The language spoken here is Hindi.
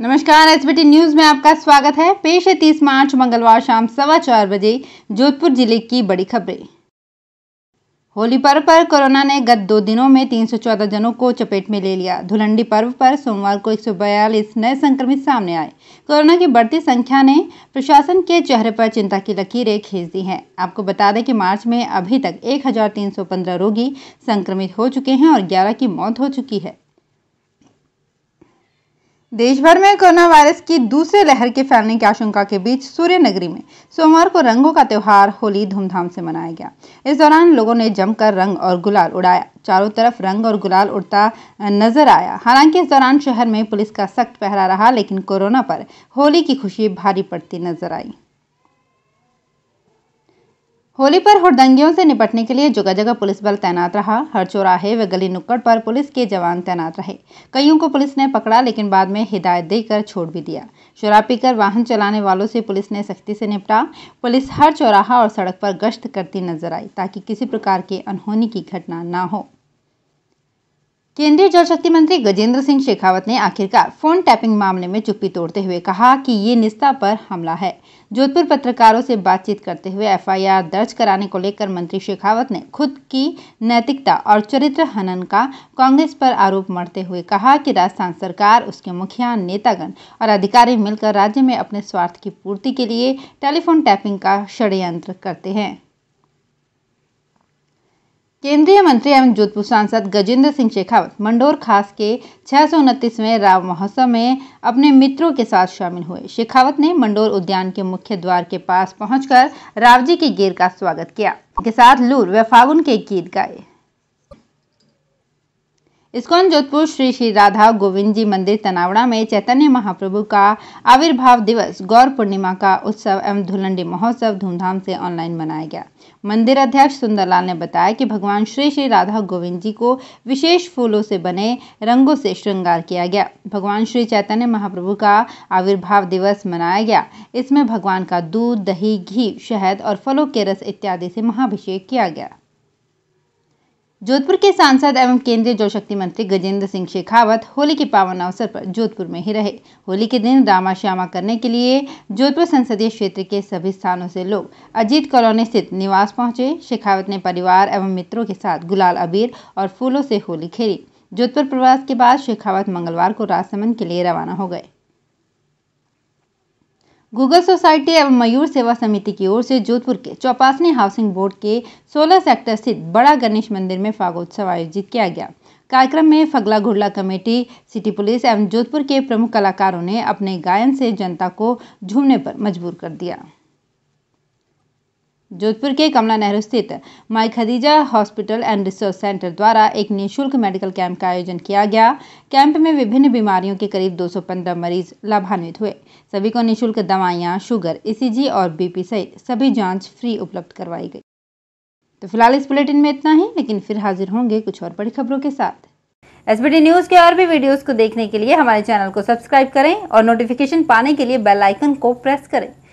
नमस्कार एस न्यूज में आपका स्वागत है पेश है तीस मार्च मंगलवार शाम सवा चार बजे जोधपुर जिले की बड़ी खबरें होली पर्व पर कोरोना ने गत दो दिनों में 314 जनों को चपेट में ले लिया धुलंडी पर्व पर सोमवार को 142 नए संक्रमित सामने आए कोरोना की बढ़ती संख्या ने प्रशासन के चेहरे पर चिंता की लकीरें खींच दी हैं आपको बता दें कि मार्च में अभी तक 1315 रोगी संक्रमित हो चुके हैं और 11 की मौत हो चुकी है देश भर में कोरोना वायरस की दूसरे लहर के फैलने की आशंका के बीच सूर्य नगरी में सोमवार को रंगों का त्यौहार होली धूमधाम से मनाया गया इस दौरान लोगों ने जमकर रंग और गुलाल उड़ाया चारों तरफ रंग और गुलाल उड़ता नजर आया हालांकि इस दौरान शहर में पुलिस का सख्त पहरा रहा लेकिन कोरोना पर होली की खुशी भारी पड़ती नजर आई होली पर दंगियों से निपटने के लिए जगह जगह पुलिस बल तैनात रहा हर चौराहे व गली नुक्कड़ पर पुलिस के जवान तैनात रहे कईयों को पुलिस ने पकड़ा लेकिन बाद में हिदायत देकर छोड़ भी दिया शराब पीकर वाहन चलाने वालों से पुलिस ने सख्ती से निपटा पुलिस हर चौराहा और सड़क पर गश्त करती नजर आई ताकि किसी प्रकार की अनहोनी की घटना न हो केंद्रीय जल शक्ति मंत्री गजेंद्र सिंह शेखावत ने आखिरकार फोन टैपिंग मामले में चुप्पी तोड़ते हुए कहा कि ये निष्ठा पर हमला है जोधपुर पत्रकारों से बातचीत करते हुए एफआईआर दर्ज कराने को लेकर मंत्री शेखावत ने खुद की नैतिकता और चरित्र हनन का कांग्रेस पर आरोप मढ़ते हुए कहा कि राजस्थान सरकार उसके मुखिया नेतागण और अधिकारी मिलकर राज्य में अपने स्वार्थ की पूर्ति के लिए टेलीफोन टैपिंग का षड्यंत्र करते हैं केंद्रीय मंत्री एवं जोधपुर सांसद गजेंद्र सिंह शेखावत मंडोर खास के छह सौ राव महोत्सव में अपने मित्रों के साथ शामिल हुए शेखावत ने मंडोर उद्यान के मुख्य द्वार के पास पहुंचकर रावजी के गेर का स्वागत किया के साथ लूर व फागुन के गीत गाए इसकोन जोधपुर श्री श्री राधा गोविंद जी मंदिर तनावड़ा में चैतन्य महाप्रभु का आविर्भाव दिवस गौर पूर्णिमा का उत्सव एवं धुलंडी महोत्सव धूमधाम से ऑनलाइन मनाया गया मंदिर अध्यक्ष सुंदरलाल ने बताया कि भगवान श्री श्री राधा गोविंद जी को विशेष फूलों से बने रंगों से श्रृंगार किया गया भगवान श्री चैतन्य महाप्रभु का आविर्भाव दिवस मनाया गया इसमें भगवान का दूध दही घी शहद और फलों के रस इत्यादि से महाभिषेक किया गया जोधपुर के सांसद एवं केंद्रीय जल शक्ति मंत्री गजेंद्र सिंह शेखावत होली के पावन अवसर पर जोधपुर में ही रहे होली के दिन रामा श्यामा करने के लिए जोधपुर संसदीय क्षेत्र के सभी स्थानों से लोग अजीत कॉलोनी स्थित निवास पहुंचे शेखावत ने परिवार एवं मित्रों के साथ गुलाल अबीर और फूलों से होली खेली जोधपुर प्रवास के बाद शेखावत मंगलवार को राजसमंद के लिए रवाना हो गए गूगल सोसाइटी एवं मयूर सेवा समिति की ओर से जोधपुर के चौपासनी हाउसिंग बोर्ड के 16 सेक्टर स्थित बड़ा गणेश मंदिर में फागोत्सव आयोजित किया गया कार्यक्रम में फगला घुड़ला कमेटी सिटी पुलिस एवं जोधपुर के प्रमुख कलाकारों ने अपने गायन से जनता को झूमने पर मजबूर कर दिया जोधपुर के कमला नेहरू स्थित Mai Khadija hospital and research centre द्वारा एक निःशुल्क मेडिकल कैंप का आयोजन किया गया कैंप में विभिन्न बीमारियों के करीब 215 मरीज लाभान्वित हुए सभी को निःशुल्क दवाइयां, शुगर ईसीजी e और बीपी सहित सभी जांच फ्री उपलब्ध करवाई गई तो फिलहाल इस बुलेटिन में इतना ही लेकिन फिर हाजिर होंगे कुछ और बड़ी खबरों के साथ एस न्यूज़ के और भी वीडियोस को देखने के लिए हमारे चैनल को सब्सक्राइब करें और नोटिफिकेशन पाने के लिए बेल आइकन को प्रेस करें